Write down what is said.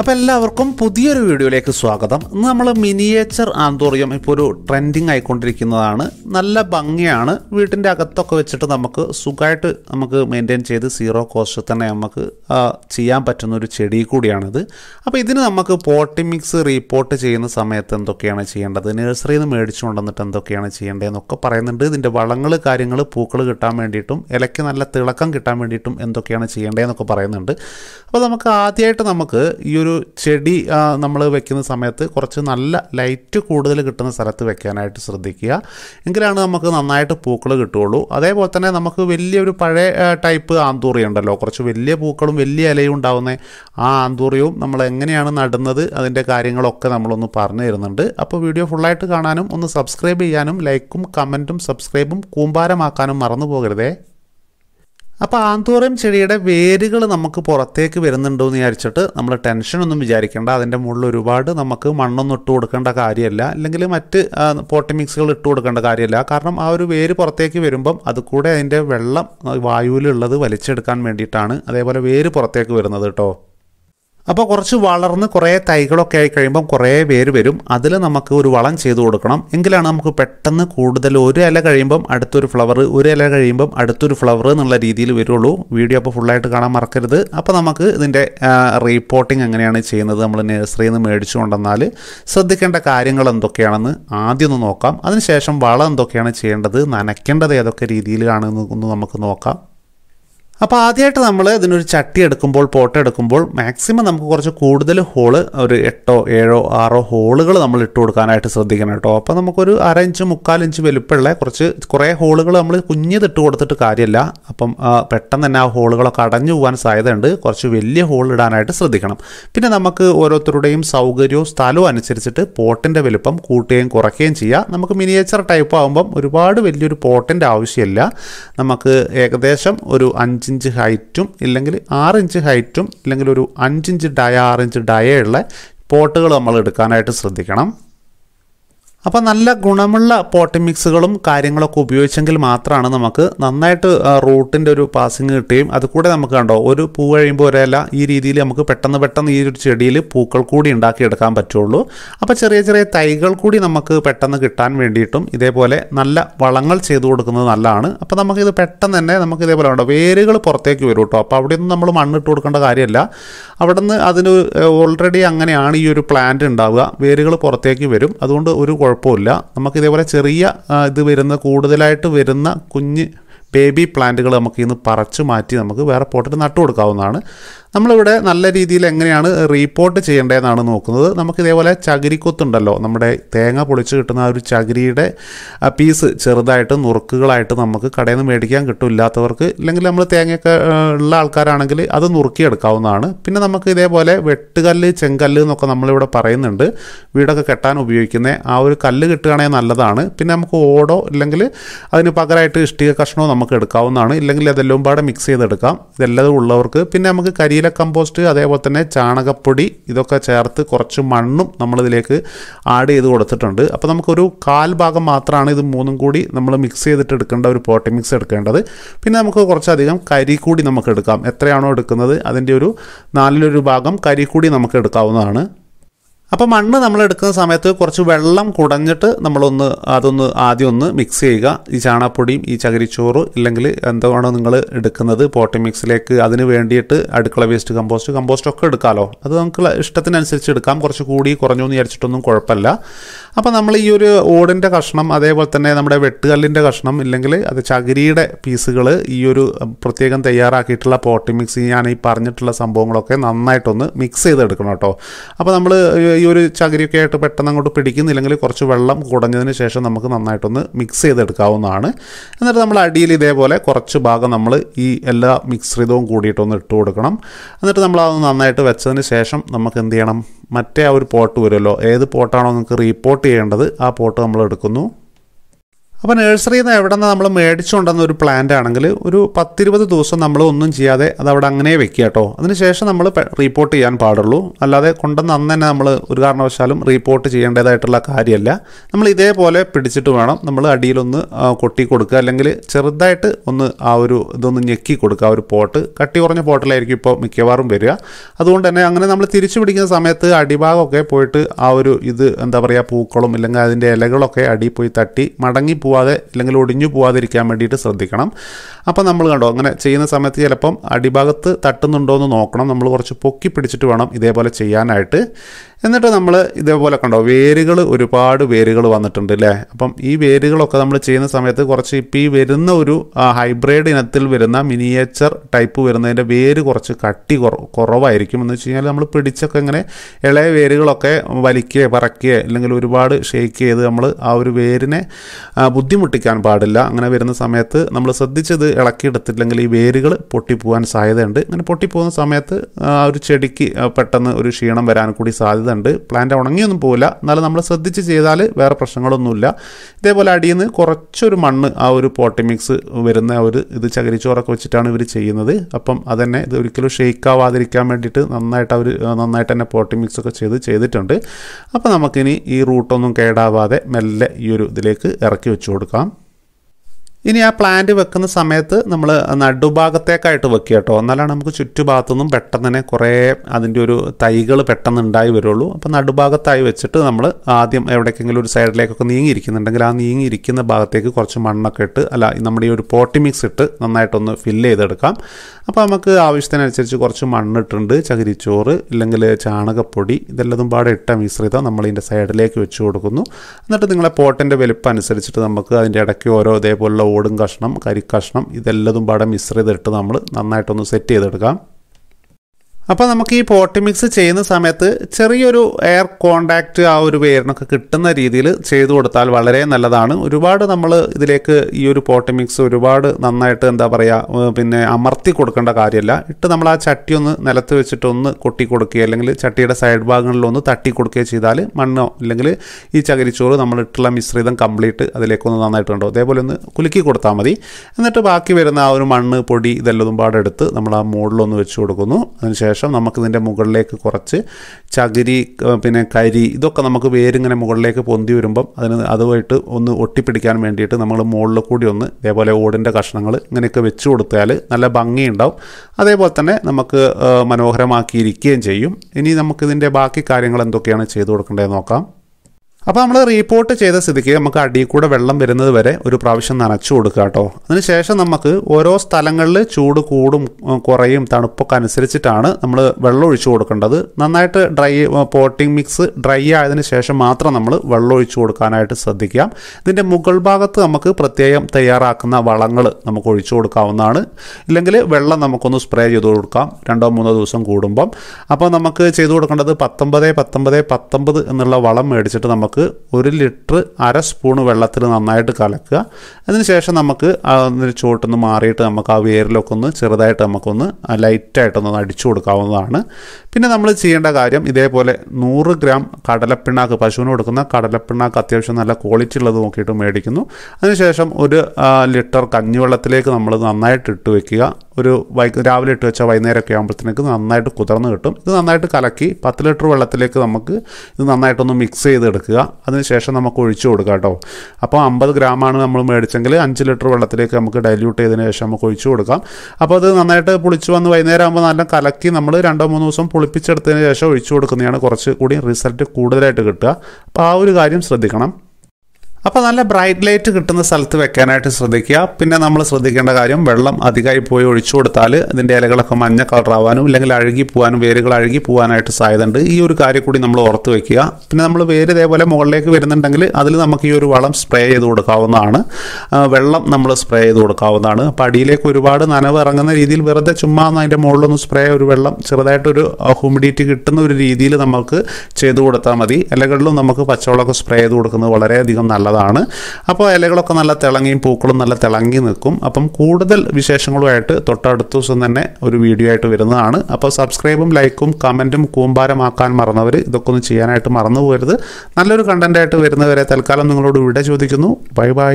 അപ്പോൾ എല്ലാവർക്കും പുതിയൊരു വീഡിയോയിലേക്ക് സ്വാഗതം ഇന്ന് നമ്മൾ മിനിയേച്ചർ ആന്തോറിയം ഇപ്പോൾ ഒരു ട്രെൻഡിങ് ആയിക്കൊണ്ടിരിക്കുന്നതാണ് നല്ല ഭംഗിയാണ് വീട്ടിൻ്റെ അകത്തൊക്കെ വെച്ചിട്ട് നമുക്ക് സുഖമായിട്ട് നമുക്ക് മെയിൻറ്റെയിൻ ചെയ്ത് സീറോ കോസ്റ്റ് തന്നെ നമുക്ക് ചെയ്യാൻ പറ്റുന്ന ഒരു ചെടി കൂടിയാണിത് അപ്പോൾ ഇതിന് നമുക്ക് പോട്ടിമിക്സ് റീപോർട്ട് ചെയ്യുന്ന സമയത്ത് എന്തൊക്കെയാണ് ചെയ്യേണ്ടത് നഴ്സറിയിൽ നിന്ന് മേടിച്ചു കൊണ്ടുവന്നിട്ട് എന്തൊക്കെയാണ് ചെയ്യേണ്ടതെന്നൊക്കെ പറയുന്നുണ്ട് ഇതിൻ്റെ വളങ്ങൾ കാര്യങ്ങൾ പൂക്കൾ കിട്ടാൻ വേണ്ടിയിട്ടും ഇലയ്ക്ക് നല്ല തിളക്കം കിട്ടാൻ വേണ്ടിയിട്ടും എന്തൊക്കെയാണ് ചെയ്യേണ്ടതെന്നൊക്കെ പറയുന്നുണ്ട് അപ്പോൾ നമുക്ക് ആദ്യമായിട്ട് നമുക്ക് ഈ ഒരു ഒരു ചെടി നമ്മൾ വെക്കുന്ന സമയത്ത് കുറച്ച് നല്ല ലൈറ്റ് കൂടുതൽ കിട്ടുന്ന സ്ഥലത്ത് വെക്കാനായിട്ട് ശ്രദ്ധിക്കുക എങ്കിലാണ് നമുക്ക് നന്നായിട്ട് പൂക്കൾ കിട്ടുകയുള്ളൂ അതേപോലെ തന്നെ നമുക്ക് വലിയൊരു പഴയ ടൈപ്പ് ആന്തൂറി ഉണ്ടല്ലോ കുറച്ച് വലിയ പൂക്കളും വലിയ ഇലയും ഉണ്ടാവുന്ന ആ ആന്തൂറിയും നമ്മൾ എങ്ങനെയാണ് നടുന്നത് അതിൻ്റെ കാര്യങ്ങളൊക്കെ നമ്മളൊന്ന് പറഞ്ഞു തരുന്നുണ്ട് അപ്പോൾ വീഡിയോ ഫുള്ളായിട്ട് കാണാനും ഒന്ന് സബ്സ്ക്രൈബ് ചെയ്യാനും ലൈക്കും കമൻറ്റും സബ്സ്ക്രൈബും കൂമ്പാരമാക്കാനും മറന്നു പോകരുതേ അപ്പോൾ ആന്തൂറം ചെടിയുടെ വേരുകൾ നമുക്ക് പുറത്തേക്ക് വരുന്നുണ്ടോ എന്ന് വിചാരിച്ചിട്ട് നമ്മൾ ഒന്നും വിചാരിക്കേണ്ട അതിൻ്റെ മുകളിൽ ഒരുപാട് നമുക്ക് മണ്ണൊന്നും ഇട്ട് കൊടുക്കേണ്ട കാര്യമല്ല അല്ലെങ്കിൽ മറ്റ് പോട്ടി മിക്സുകൾ ഇട്ട് കൊടുക്കേണ്ട കാര്യമല്ല കാരണം ആ ഒരു വേര് പുറത്തേക്ക് വരുമ്പം അതുകൂടെ കൂടെ അതിൻ്റെ വെള്ളം വായുവിലുള്ളത് വലിച്ചെടുക്കാൻ വേണ്ടിയിട്ടാണ് അതേപോലെ വേര് പുറത്തേക്ക് വരുന്നത് കേട്ടോ അപ്പോൾ കുറച്ച് വളർന്ന് കുറേ തൈകളൊക്കെ ആയി കഴിയുമ്പം കുറേ പേര് വരും അതിൽ നമുക്ക് ഒരു വളം ചെയ്ത് കൊടുക്കണം എങ്കിലാണ് നമുക്ക് പെട്ടെന്ന് കൂടുതൽ ഒരു ഇല കഴിയുമ്പം അടുത്തൊരു ഫ്ലവർ ഒരു ഇല കഴിയുമ്പം അടുത്തൊരു ഫ്ലവർ എന്നുള്ള രീതിയിൽ വരുള്ളൂ വീഡിയോ അപ്പോൾ ഫുള്ളായിട്ട് കാണാൻ മറക്കരുത് അപ്പോൾ നമുക്ക് ഇതിൻ്റെ റീപ്പോർട്ടിംഗ് എങ്ങനെയാണ് ചെയ്യുന്നത് നമ്മൾ നഴ്സറിയിൽ നിന്ന് മേടിച്ചു കൊണ്ടുവന്നാൽ ശ്രദ്ധിക്കേണ്ട കാര്യങ്ങൾ എന്തൊക്കെയാണെന്ന് ആദ്യം ഒന്ന് നോക്കാം അതിനുശേഷം വളം എന്തൊക്കെയാണ് ചെയ്യേണ്ടത് നനയ്ക്കേണ്ടത് ഏതൊക്കെ രീതിയിലാണെന്ന് ഒന്ന് നമുക്ക് നോക്കാം അപ്പോൾ ആദ്യമായിട്ട് നമ്മൾ ഇതിനൊരു ചട്ടി എടുക്കുമ്പോൾ പോട്ട എടുക്കുമ്പോൾ മാക്സിമം നമുക്ക് കുറച്ച് കൂടുതൽ ഹോള് ഒരു എട്ടോ ഏഴോ ആറോ ഹോളുകൾ നമ്മൾ ഇട്ട് കൊടുക്കാനായിട്ട് ശ്രദ്ധിക്കണം കേട്ടോ അപ്പോൾ നമുക്കൊരു അര ഇഞ്ച് മുക്കാൽ ഇഞ്ച് വലുപ്പമുള്ള കുറച്ച് കുറേ ഹോളുകൾ നമ്മൾ കുഞ്ഞിതിട്ട് കൊടുത്തിട്ട് കാര്യമില്ല അപ്പം പെട്ടെന്ന് തന്നെ ആ ഹോളുകളൊക്കെ അടഞ്ഞു പോകാൻ സാധ്യതയുണ്ട് കുറച്ച് വലിയ ഹോൾ ഇടാനായിട്ട് ശ്രദ്ധിക്കണം പിന്നെ നമുക്ക് ഓരോരുത്തരുടെയും സൗകര്യവും സ്ഥലവും അനുസരിച്ചിട്ട് പോട്ടിൻ്റെ വലുപ്പം കൂട്ടുകയും കുറയ്ക്കുകയും ചെയ്യാം നമുക്ക് മിനിയേച്ചർ ടൈപ്പ് ആകുമ്പം ഒരുപാട് വലിയൊരു പോട്ടിൻ്റെ ആവശ്യമില്ല നമുക്ക് ഏകദേശം ഒരു അഞ്ച് ഇഞ്ച് ഹൈറ്റും ഇല്ലെങ്കിൽ ആറ് ഇഞ്ച് ഹൈറ്റും ഇല്ലെങ്കിൽ ഒരു അഞ്ചിഞ്ച് ഡയ ആറ് ഇഞ്ച് ഡയയുള്ള പോട്ടുകൾ നമ്മൾ എടുക്കാനായിട്ട് ശ്രദ്ധിക്കണം അപ്പോൾ നല്ല ഗുണമുള്ള പോട്ടി മിക്സുകളും കാര്യങ്ങളൊക്കെ ഉപയോഗിച്ചെങ്കിൽ മാത്രമാണ് നമുക്ക് നന്നായിട്ട് റൂട്ടിൻ്റെ ഒരു പാസിങ് കിട്ടുകയും അതുകൂടെ നമുക്ക് കണ്ടോ ഒരു പൂ കഴിയുമ്പോൾ ഒരല്ല ഈ രീതിയിൽ നമുക്ക് പെട്ടെന്ന് പെട്ടെന്ന് ഈ ഒരു ചെടിയിൽ പൂക്കൾ കൂടി ഉണ്ടാക്കിയെടുക്കാൻ പറ്റുള്ളൂ അപ്പോൾ ചെറിയ ചെറിയ തൈകൾ കൂടി നമുക്ക് പെട്ടെന്ന് കിട്ടാൻ വേണ്ടിയിട്ടും ഇതേപോലെ നല്ല വളങ്ങൾ ചെയ്തു കൊടുക്കുന്നത് നല്ലതാണ് അപ്പോൾ നമുക്കിത് പെട്ടെന്ന് തന്നെ നമുക്ക് ഇതേപോലെ ഉണ്ടോ വേരുകൾ പുറത്തേക്ക് വരും കേട്ടോ അപ്പോൾ അവിടെയൊന്നും നമ്മൾ മണ്ണിട്ട് കൊടുക്കേണ്ട കാര്യമല്ല അവിടുന്ന് അതിന് ഓൾറെഡി അങ്ങനെയാണ് ഈ ഒരു പ്ലാന്റ് ഉണ്ടാവുക വേരുകൾ പുറത്തേക്ക് വരും അതുകൊണ്ട് ഒരു കുഴപ്പമില്ല നമുക്ക് ഇതേപോലെ ചെറിയ ഇത് വരുന്ന കൂടുതലായിട്ട് വരുന്ന കുഞ്ഞ് ബേബി പ്ലാന്റുകൾ നമുക്ക് ഇന്ന് പറിച്ച് മാറ്റി നമുക്ക് വേറെ പോട്ടിട്ട് നട്ടു കൊടുക്കാവുന്നതാണ് നമ്മളിവിടെ നല്ല രീതിയിൽ എങ്ങനെയാണ് റീപ്പോർട്ട് ചെയ്യേണ്ടതെന്നാണ് നോക്കുന്നത് നമുക്ക് ഇതേപോലെ ചകിരിക്കൊത്തുണ്ടല്ലോ നമ്മുടെ തേങ്ങ പൊളിച്ച് കിട്ടുന്ന ആ ഒരു ചകിരിയുടെ പീസ് ചെറുതായിട്ട് നുറുക്കുകളായിട്ട് നമുക്ക് കടയിൽ നിന്ന് മേടിക്കാൻ കിട്ടില്ലാത്തവർക്ക് ഇല്ലെങ്കിൽ നമ്മൾ തേങ്ങയൊക്കെ ഉള്ള ആൾക്കാരാണെങ്കിൽ അത് നുറുക്കിയെടുക്കാവുന്നതാണ് പിന്നെ നമുക്ക് ഇതേപോലെ വെട്ടുകല്ല് ചെങ്കല്ല് എന്നൊക്കെ നമ്മളിവിടെ പറയുന്നുണ്ട് വീടൊക്കെ കെട്ടാൻ ഉപയോഗിക്കുന്ന ആ ഒരു കല്ല് കിട്ടുകയാണെങ്കിൽ നല്ലതാണ് പിന്നെ നമുക്ക് ഓടോ ഇല്ലെങ്കിൽ അതിന് പകരമായിട്ട് ഇഷ്ടിക കഷ്ണമോ നമുക്ക് എടുക്കാവുന്നതാണ് ഇല്ലെങ്കിൽ അതെല്ലാം പാടെ മിക്സ് ചെയ്തെടുക്കാം ഇതെല്ലാം ഉള്ളവർക്ക് പിന്നെ നമുക്ക് കരിയില കമ്പോസ്റ്റ് അതേപോലെ തന്നെ ചാണകപ്പൊടി ഇതൊക്കെ ചേർത്ത് കുറച്ച് മണ്ണും നമ്മളിതിലേക്ക് ആഡ് ചെയ്ത് കൊടുത്തിട്ടുണ്ട് അപ്പോൾ നമുക്കൊരു കാൽ ഭാഗം മാത്രമാണ് ഇത് മൂന്നും കൂടി നമ്മൾ മിക്സ് ചെയ്തിട്ട് എടുക്കേണ്ട ഒരു പോട്ടി മിക്സ് എടുക്കേണ്ടത് പിന്നെ നമുക്ക് കുറച്ചധികം കരി കൂടി നമുക്ക് എടുക്കാം എത്രയാണോ എടുക്കുന്നത് അതിൻ്റെ ഒരു നാലിലൊരു ഭാഗം കരി കൂടി നമുക്ക് എടുക്കാവുന്നതാണ് അപ്പോൾ മണ്ണ് നമ്മൾ എടുക്കുന്ന സമയത്ത് കുറച്ച് വെള്ളം കുടഞ്ഞിട്ട് നമ്മളൊന്ന് അതൊന്ന് ആദ്യം ഒന്ന് മിക്സ് ചെയ്യുക ഈ ചാണകപ്പൊടിയും ഈ ചകിരിച്ചോറ് ഇല്ലെങ്കിൽ എന്താണോ നിങ്ങൾ എടുക്കുന്നത് പോട്ടി മിക്സിലേക്ക് അതിന് വേണ്ടിയിട്ട് അടുക്കള വേസ്റ്റ് കമ്പോസ്റ്റ് കമ്പോസ്റ്റ് ഒക്കെ എടുക്കാമല്ലോ അത് നമുക്ക് ഇഷ്ടത്തിനനുസരിച്ച് എടുക്കാം കുറച്ച് കൂടി കുറഞ്ഞു എന്ന് വിചാരിച്ചിട്ടൊന്നും കുഴപ്പമില്ല അപ്പോൾ നമ്മൾ ഈ ഒരു ഓടിൻ്റെ കഷ്ണം അതേപോലെ തന്നെ നമ്മുടെ വെട്ടുകല്ലിൻ്റെ കഷ്ണം ഇല്ലെങ്കിൽ അത് ചകിരിയുടെ പീസുകൾ ഈ ഒരു പ്രത്യേകം തയ്യാറാക്കിയിട്ടുള്ള പോട്ടി മിക്സ് ഞാൻ ഈ പറഞ്ഞിട്ടുള്ള സംഭവങ്ങളൊക്കെ നന്നായിട്ടൊന്ന് മിക്സ് ചെയ്തെടുക്കണം കേട്ടോ അപ്പോൾ നമ്മൾ ഈ ഒരു ചകിരിയൊക്കെ ആയിട്ട് പെട്ടെന്ന് അങ്ങോട്ട് പിടിക്കുന്നില്ലെങ്കിൽ കുറച്ച് വെള്ളം കുടഞ്ഞതിന് ശേഷം നമുക്ക് നന്നായിട്ടൊന്ന് മിക്സ് ചെയ്തെടുക്കാവുന്നതാണ് എന്നിട്ട് നമ്മൾ അടിയിൽ ഇതേപോലെ കുറച്ച് ഭാഗം നമ്മൾ ഈ എല്ലാ മിശ്രിതവും കൂടിയിട്ടൊന്ന് ഇട്ട് കൊടുക്കണം എന്നിട്ട് നമ്മൾ അത് നന്നായിട്ട് വെച്ചതിന് ശേഷം നമുക്ക് എന്ത് ചെയ്യണം മറ്റേ ആ ഒരു പോട്ട് വരുമല്ലോ ഏത് പോട്ടാണോ നിങ്ങൾക്ക് റീപോർട്ട് ചെയ്യേണ്ടത് ആ പോട്ട് നമ്മൾ എടുക്കുന്നു അപ്പോൾ നഴ്സറിയിൽ നിന്ന് എവിടെ നിന്ന് നമ്മൾ കൊണ്ടുവന്ന ഒരു പ്ലാന്റ് ആണെങ്കിൽ ഒരു പത്തിരുപത് ദിവസം നമ്മൾ ഒന്നും ചെയ്യാതെ അത് അവിടെ അങ്ങനെ വെക്കുക കേട്ടോ അതിനുശേഷം നമ്മൾ റിപ്പോർട്ട് ചെയ്യാൻ പാടുള്ളൂ അല്ലാതെ കൊണ്ടുവന്ന് അന്ന് തന്നെ നമ്മൾ ഒരു കാരണവശാലും റിപ്പോർട്ട് ചെയ്യേണ്ടതായിട്ടുള്ള കാര്യമല്ല നമ്മൾ ഇതേപോലെ പിടിച്ചിട്ട് വേണം നമ്മൾ അടിയിലൊന്ന് കൊട്ടി കൊടുക്കുക അല്ലെങ്കിൽ ചെറുതായിട്ട് ഒന്ന് ആ ഒരു ഇതൊന്ന് ഞെക്കി കൊടുക്കുക ആ ഒരു പോട്ട് കട്ടി കുറഞ്ഞ പോട്ടിലായിരിക്കും ഇപ്പോൾ മിക്കവാറും വരിക അതുകൊണ്ട് തന്നെ അങ്ങനെ നമ്മൾ തിരിച്ചു പിടിക്കുന്ന സമയത്ത് അടിഭാഗമൊക്കെ പോയിട്ട് ആ ഒരു ഇത് എന്താ പറയുക പൂക്കളും അല്ലെങ്കിൽ അതിൻ്റെ ഇലകളൊക്കെ അടിയിൽ പോയി തട്ടി മടങ്ങി പോവാതെ അല്ലെങ്കിൽ ഒടിഞ്ഞു പോവാതിരിക്കാൻ വേണ്ടിയിട്ട് ശ്രദ്ധിക്കണം അപ്പോൾ നമ്മൾ കണ്ടോ അങ്ങനെ ചെയ്യുന്ന സമയത്ത് ചിലപ്പം അടിഭാഗത്ത് തട്ടുന്നുണ്ടോ എന്ന് നോക്കണം നമ്മൾ കുറച്ച് പൊക്കി പിടിച്ചിട്ട് വേണം ഇതേപോലെ ചെയ്യാനായിട്ട് എന്നിട്ട് നമ്മൾ ഇതേപോലെ കണ്ടോ വേരുകൾ ഒരുപാട് വേരുകൾ വന്നിട്ടുണ്ട് അല്ലേ അപ്പം ഈ വേരുകളൊക്കെ നമ്മൾ ചെയ്യുന്ന സമയത്ത് കുറച്ച് ഇപ്പം ഈ വരുന്ന ഒരു ഹൈബ്രിഡ് ഇനത്തിൽ വരുന്ന മിനിയേച്ചർ ടൈപ്പ് വരുന്നതിൻ്റെ വേര് കുറച്ച് കട്ടി കുറവായിരിക്കും എന്ന് വെച്ച് കഴിഞ്ഞാൽ നമ്മൾ പിടിച്ചൊക്കെ ഇങ്ങനെ ഇളയ വേരുകളൊക്കെ വലിക്കുകയോ പറക്കുകയോ അല്ലെങ്കിൽ ഒരുപാട് ഷേക്ക് ചെയ്ത് നമ്മൾ ആ ഒരു വേരിനെ ബുദ്ധിമുട്ടിക്കാൻ പാടില്ല അങ്ങനെ വരുന്ന സമയത്ത് നമ്മൾ ശ്രദ്ധിച്ചത് ഇളക്കിയെടുത്തില്ലെങ്കിൽ ഈ വേരുകൾ പൊട്ടിപ്പോവാൻ സാധ്യതയുണ്ട് അങ്ങനെ പൊട്ടിപ്പോകുന്ന സമയത്ത് ആ ഒരു ചെടിക്ക് പെട്ടെന്ന് ഒരു ക്ഷീണം വരാൻ കൂടി സാധ്യതയുണ്ട് പ്ലാന്റ് ഉണങ്ങിയൊന്നും പോകില്ല എന്നാലും നമ്മൾ ശ്രദ്ധിച്ച് ചെയ്താൽ വേറെ പ്രശ്നങ്ങളൊന്നുമില്ല ഇതേപോലെ അടിയിൽ നിന്ന് കുറച്ചൊരു മണ്ണ് ആ ഒരു പോട്ടി മിക്സ് വരുന്ന ഒരു ഇത് ചകിരിച്ചോറൊക്കെ വെച്ചിട്ടാണ് ഇവർ ചെയ്യുന്നത് അപ്പം അതന്നെ ഇത് ഒരിക്കലും ഷെയ്ക്ക് ആവാതിരിക്കാൻ വേണ്ടിയിട്ട് നന്നായിട്ട് അവർ നന്നായിട്ട് തന്നെ പോട്ടി മിക്സ് ഒക്കെ ചെയ്ത് ചെയ്തിട്ടുണ്ട് അപ്പോൾ നമുക്കിനി ഈ റൂട്ടൊന്നും കേടാവാതെ മെല്ലെ ഈ ഒരു ഇതിലേക്ക് ഇറക്കി വെച്ചു एपिसोड का ഇനി ആ പ്ലാന്റ് വെക്കുന്ന സമയത്ത് നമ്മൾ നടുഭാഗത്തേക്കായിട്ട് വെക്കുക കേട്ടോ എന്നാലാണ് നമുക്ക് ചുറ്റുഭാഗത്തുനിന്നും പെട്ടെന്ന് തന്നെ കുറേ അതിൻ്റെ ഒരു തൈകൾ പെട്ടെന്ന് ഉണ്ടായി വരുള്ളൂ അപ്പോൾ നടുഭാഗത്തായി വെച്ചിട്ട് നമ്മൾ ആദ്യം എവിടേക്കെങ്കിലും ഒരു സൈഡിലേക്കൊക്കെ നീങ്ങിയിരിക്കുന്നുണ്ടെങ്കിൽ ആ നീങ്ങിയിരിക്കുന്ന ഭാഗത്തേക്ക് കുറച്ച് മണ്ണൊക്കെ ഇട്ട് അല്ല നമ്മുടെ ഈ ഒരു പോട്ടി മിക്സ് ഇട്ട് നന്നായിട്ടൊന്ന് ഫില്ല് ചെയ്തെടുക്കാം അപ്പോൾ നമുക്ക് ആവശ്യത്തിനനുസരിച്ച് കുറച്ച് മണ്ണിട്ടുണ്ട് ചകിരിച്ചോറ് ഇല്ലെങ്കിൽ ചാണകപ്പൊടി ഇതെല്ലതും പാടെ ഇട്ട മിശ്രിതം നമ്മൾ ഇതിൻ്റെ സൈഡിലേക്ക് വെച്ച് കൊടുക്കുന്നു എന്നിട്ട് നിങ്ങളെ പോട്ടിൻ്റെ വലുപ്പം അനുസരിച്ചിട്ട് നമുക്ക് അതിൻ്റെ ഇടയ്ക്ക് ഓരോ ഇതേപോലുള്ള ഓടും കഷ്ണം കരിക്കഷ്ണം ഇതെല്ലതും പാടെ മിശ്രിതിട്ട് നമ്മൾ നന്നായിട്ടൊന്ന് സെറ്റ് ചെയ്തെടുക്കാം അപ്പോൾ നമുക്ക് ഈ പോട്ടി മിക്സ് ചെയ്യുന്ന സമയത്ത് ചെറിയൊരു എയർ കോണ്ടാക്റ്റ് ആ ഒരു വേരിനൊക്കെ കിട്ടുന്ന രീതിയിൽ ചെയ്തു കൊടുത്താൽ വളരെ നല്ലതാണ് ഒരുപാട് നമ്മൾ ഇതിലേക്ക് ഈ ഒരു പോട്ടി മിക്സ് ഒരുപാട് നന്നായിട്ട് എന്താ പറയുക പിന്നെ അമർത്തി കൊടുക്കേണ്ട കാര്യമല്ല ഇട്ട് നമ്മൾ ആ ചട്ടി ഒന്ന് നിലത്ത് വെച്ചിട്ട് ഒന്ന് കൊട്ടി കൊടുക്കുക അല്ലെങ്കിൽ ചട്ടിയുടെ സൈഡ് ഭാഗങ്ങളിലൊന്ന് തട്ടി കൊടുക്കുകയോ ചെയ്താൽ മണ്ണോ അല്ലെങ്കിൽ ഈ ചകിരിച്ചോറ് നമ്മൾ ഇട്ടുള്ള മിശ്രിതം കംപ്ലീറ്റ് അതിലേക്കൊന്ന് നന്നായിട്ട് കണ്ടു അതേപോലെ ഒന്ന് കുലുക്കി കൊടുത്താൽ മതി എന്നിട്ട് ബാക്കി വരുന്ന ആ ഒരു മണ്ണ് പൊടി ഇതെല്ലാം പാടെടുത്ത് നമ്മൾ ആ മുകളിലൊന്ന് വെച്ച് കൊടുക്കുന്നു അതിനുശേഷം ശേഷം നമുക്കിതിൻ്റെ മുകളിലേക്ക് കുറച്ച് ചകിരി പിന്നെ കരി ഇതൊക്കെ നമുക്ക് വേരിങ്ങനെ മുകളിലേക്ക് പൊന്തി വരുമ്പം അതിന് അതുമായിട്ട് ഒന്ന് ഒട്ടിപ്പിടിക്കാൻ വേണ്ടിയിട്ട് നമ്മൾ മുകളിൽ കൂടി ഒന്ന് ഇതേപോലെ ഓടിൻ്റെ കഷ്ണങ്ങൾ ഇങ്ങനെയൊക്കെ വെച്ച് കൊടുത്താൽ നല്ല ഭംഗിയുണ്ടാവും അതേപോലെ തന്നെ നമുക്ക് മനോഹരമാക്കിയിരിക്കുകയും ചെയ്യും ഇനി നമുക്കിതിൻ്റെ ബാക്കി കാര്യങ്ങൾ എന്തൊക്കെയാണ് ചെയ്തു കൊടുക്കേണ്ടത് നോക്കാം അപ്പോൾ നമ്മൾ റീപോർട്ട് ചെയ്ത സ്ഥിതിക്ക് നമുക്ക് അടിയിൽ കൂടെ വെള്ളം വരുന്നത് വരെ ഒരു പ്രാവശ്യം നനച്ചു കൊടുക്കുക കേട്ടോ അതിനുശേഷം നമുക്ക് ഓരോ സ്ഥലങ്ങളിൽ ചൂട് കൂടും കുറയും തണുപ്പൊക്കെ അനുസരിച്ചിട്ടാണ് നമ്മൾ വെള്ളം ഒഴിച്ചു കൊടുക്കേണ്ടത് നന്നായിട്ട് ഡ്രൈ പോട്ടിംഗ് മിക്സ് ഡ്രൈ ആയതിനു ശേഷം മാത്രം നമ്മൾ വെള്ളം ഒഴിച്ചു കൊടുക്കാനായിട്ട് ശ്രദ്ധിക്കാം ഇതിൻ്റെ മുകൾ ഭാഗത്ത് നമുക്ക് പ്രത്യേകം തയ്യാറാക്കുന്ന വളങ്ങൾ നമുക്ക് ഒഴിച്ചു കൊടുക്കാവുന്നതാണ് ഇല്ലെങ്കിൽ വെള്ളം നമുക്കൊന്ന് സ്പ്രേ ചെയ്ത് കൊടുക്കാം രണ്ടോ മൂന്നോ ദിവസം കൂടുമ്പം അപ്പോൾ നമുക്ക് ചെയ്തു കൊടുക്കേണ്ടത് പത്തൊമ്പത് പത്തൊമ്പത് പത്തൊമ്പത് എന്നുള്ള വളം മേടിച്ചിട്ട് നമുക്ക് നമുക്ക് ഒരു ലിറ്റർ അര സ്പൂണ് വെള്ളത്തിൽ നന്നായിട്ട് കലക്കുക അതിനുശേഷം നമുക്ക് അതിന് ചുവട്ടൊന്ന് മാറിയിട്ട് നമുക്ക് ആ വേരിലൊക്കെ ഒന്ന് ചെറുതായിട്ട് നമുക്കൊന്ന് ലൈറ്റായിട്ടൊന്ന് അടിച്ചു കൊടുക്കാവുന്നതാണ് പിന്നെ നമ്മൾ ചെയ്യേണ്ട കാര്യം ഇതേപോലെ നൂറ് ഗ്രാം കടലപ്പിണ്ണാക്ക് പശുവിന് കൊടുക്കുന്ന കടലപ്പിണ്ണാക്ക് അത്യാവശ്യം നല്ല ക്വാളിറ്റി ഉള്ളത് നോക്കിയിട്ട് മേടിക്കുന്നു അതിനുശേഷം ഒരു ലിറ്റർ കഞ്ഞിവെള്ളത്തിലേക്ക് നമ്മൾ നന്നായിട്ട് ഇട്ട് വയ്ക്കുക ഒരു വൈകു രാവിലെ ഇട്ട് വെച്ചാൽ വൈകുന്നേരമൊക്കെ ആകുമ്പോഴത്തേക്ക് നന്നായിട്ട് കുതിർന്ന് കിട്ടും ഇത് നന്നായിട്ട് കലക്കി പത്ത് ലിറ്റർ വെള്ളത്തിലേക്ക് നമുക്ക് ഇത് നന്നായിട്ടൊന്ന് മിക്സ് ചെയ്തെടുക്കുക അതിനുശേഷം നമുക്ക് ഒഴിച്ചു കൊടുക്കുക കേട്ടോ അപ്പോൾ അമ്പത് ഗ്രാമാണ് നമ്മൾ മേടിച്ചെങ്കിൽ അഞ്ച് ലിറ്റർ വെള്ളത്തിലേക്ക് നമുക്ക് ഡൈല്യൂട്ട് ചെയ്തതിന് ശേഷം നമുക്ക് ഒഴിച്ചു കൊടുക്കാം അപ്പോൾ അത് നന്നായിട്ട് പുളിച്ച് വന്ന് വൈകുന്നേരം ആകുമ്പോൾ നല്ല കലക്കി നമ്മൾ രണ്ടോ മൂന്ന് ദിവസം പുളിപ്പിച്ചെടുത്തതിന് ശേഷം ഒഴിച്ചു കൊടുക്കുന്നതാണ് കുറച്ച് കൂടി റിസൾട്ട് കൂടുതലായിട്ട് കിട്ടുക അപ്പോൾ ആ ഒരു കാര്യം ശ്രദ്ധിക്കണം അപ്പോൾ നല്ല ബ്രൈറ്റ് ലൈറ്റ് കിട്ടുന്ന സ്ഥലത്ത് വെക്കാനായിട്ട് ശ്രദ്ധിക്കുക പിന്നെ നമ്മൾ ശ്രദ്ധിക്കേണ്ട കാര്യം വെള്ളം അധികമായി പോയി ഒഴിച്ചു കൊടുത്താൽ ഇതിൻ്റെ ഇലകളൊക്കെ മഞ്ഞ കളറാവാനും ഇല്ലെങ്കിൽ അഴുകി പോകാനും വേരുകൾ അഴുകി പോകാനായിട്ട് സാധ്യതയുണ്ട് ഈ ഒരു കാര്യം കൂടി നമ്മൾ ഓർത്ത് വെക്കുക പിന്നെ നമ്മൾ വേര് ഇതേപോലെ മുകളിലേക്ക് വരുന്നുണ്ടെങ്കിൽ അതിൽ നമുക്ക് ഈ ഒരു വളം സ്പ്രേ ചെയ്ത് കൊടുക്കാവുന്നതാണ് വെള്ളം നമ്മൾ സ്പ്രേ ചെയ്ത് കൊടുക്കാവുന്നതാണ് അപ്പോൾ അടിയിലേക്ക് ഒരുപാട് നനവ് ഇറങ്ങുന്ന രീതിയിൽ വെറുതെ ചുമ്മാ അതിൻ്റെ മുകളിലൊന്ന് സ്പ്രേ ഒരു വെള്ളം ചെറുതായിട്ടൊരു ഹ്യൂമിഡിറ്റി കിട്ടുന്ന ഒരു രീതിയിൽ നമുക്ക് ചെയ്തു കൊടുത്താൽ മതി ഇലകളിലും നമുക്ക് പച്ചവളമൊക്കെ സ്പ്രേ ചെയ്ത് കൊടുക്കുന്നത് വളരെയധികം നല്ല നല്ലതാണ് അപ്പോൾ ഇലകളൊക്കെ നല്ല തിളങ്ങിയും പൂക്കളും നല്ല തിളങ്ങി നിൽക്കും അപ്പം കൂടുതൽ വിശേഷങ്ങളുമായിട്ട് തൊട്ടടുത്ത ദിവസം തന്നെ ഒരു വീഡിയോ ആയിട്ട് വരുന്നതാണ് അപ്പോൾ സബ്സ്ക്രൈബും ലൈക്കും കമൻറ്റും കൂമ്പാരമാക്കാൻ മറന്നവർ ഇതൊക്കെ ഒന്ന് ചെയ്യാനായിട്ട് മറന്നു പോകരുത് നല്ലൊരു കണ്ടൻ്റായിട്ട് വരുന്നവരെ തൽക്കാലം നിങ്ങളോട് വിട ചോദിക്കുന്നു ബൈ ബൈ